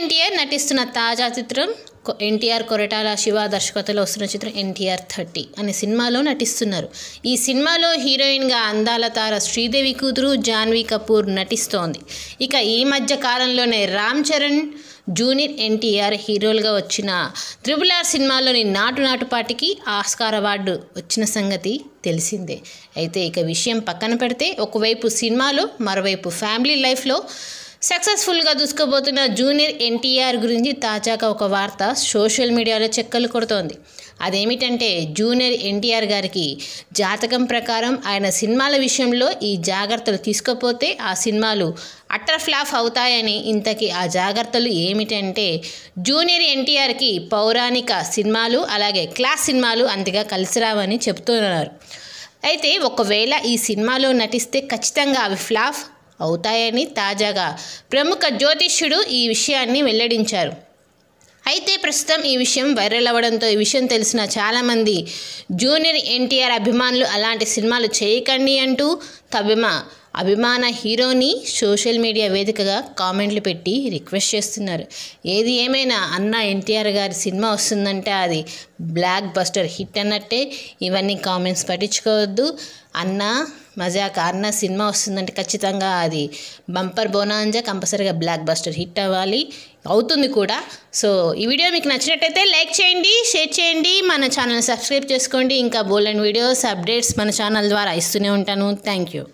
ఎన్టీఆర్ నటిస్తున్న తాజా చిత్రం ఎన్టీఆర్ కొరటాల శివ దర్శకతలో వస్తున్న చిత్రం ఎన్టీఆర్ థర్టీ అనే సినిమాలో నటిస్తున్నారు ఈ సినిమాలో హీరోయిన్గా అందాల తార శ్రీదేవి కూతురు జాన్వీ కపూర్ నటిస్తోంది ఇక ఈ మధ్య కాలంలోనే రామ్ చరణ్ జూనియర్ ఎన్టీఆర్ హీరోలుగా వచ్చిన త్రిబుల్ ఆర్ సినిమాలోని నాటు నాటుపాటికి ఆస్కార్ అవార్డు వచ్చిన సంగతి తెలిసిందే అయితే ఇక విషయం పక్కన పెడితే ఒకవైపు సినిమాలో మరోవైపు ఫ్యామిలీ లైఫ్లో సక్సెస్ఫుల్గా దూసుకోబోతున్న జూనియర్ ఎన్టీఆర్ గురించి తాజాగా ఒక వార్త సోషల్ మీడియాలో చెక్కలు కొడుతోంది అదేమిటంటే జూనియర్ ఎన్టీఆర్ గారికి జాతకం ప్రకారం ఆయన సినిమాల విషయంలో ఈ జాగ్రత్తలు తీసుకోపోతే ఆ సినిమాలు అట్టర్ ఫ్లాప్ అవుతాయని ఇంతకీ ఆ జాగ్రత్తలు ఏమిటంటే జూనియర్ ఎన్టీఆర్కి పౌరాణిక సినిమాలు అలాగే క్లాస్ సినిమాలు అంతగా కలిసిరావని చెబుతున్నారు అయితే ఒకవేళ ఈ సినిమాలో నటిస్తే ఖచ్చితంగా అవి ఫ్లాప్ అవుతాయని తాజాగా ప్రముఖ జ్యోతిష్యుడు ఈ విషయాన్ని వెల్లడించారు అయితే ప్రస్తుతం ఈ విషయం వైరల్ అవ్వడంతో ఈ విషయం తెలిసిన చాలామంది జూనియర్ ఎన్టీఆర్ అభిమానులు అలాంటి సినిమాలు చేయకండి అంటూ తబిమా అభిమాన హీరోని సోషల్ మీడియా వేదికగా కామెంట్లు పెట్టి రిక్వెస్ట్ చేస్తున్నారు ఏది ఏమైనా అన్న ఎన్టీఆర్ గారి సినిమా వస్తుందంటే అది బ్లాక్ బస్టర్ హిట్ అన్నట్టే ఇవన్నీ కామెంట్స్ పట్టించుకోవద్దు అన్న మజాక్ అన్న సినిమా వస్తుందంటే ఖచ్చితంగా అది బంపర్ బోనాంజా కంపల్సరీగా బ్లాక్ బస్టర్ హిట్ అవ్వాలి అవుతుంది కూడా సో ఈ వీడియో మీకు నచ్చినట్టయితే లైక్ చేయండి షేర్ చేయండి మన ఛానల్ సబ్స్క్రైబ్ చేసుకోండి ఇంకా బోల్డ్ వీడియోస్ అప్డేట్స్ మన ఛానల్ ద్వారా ఇస్తూనే ఉంటాను థ్యాంక్ యూ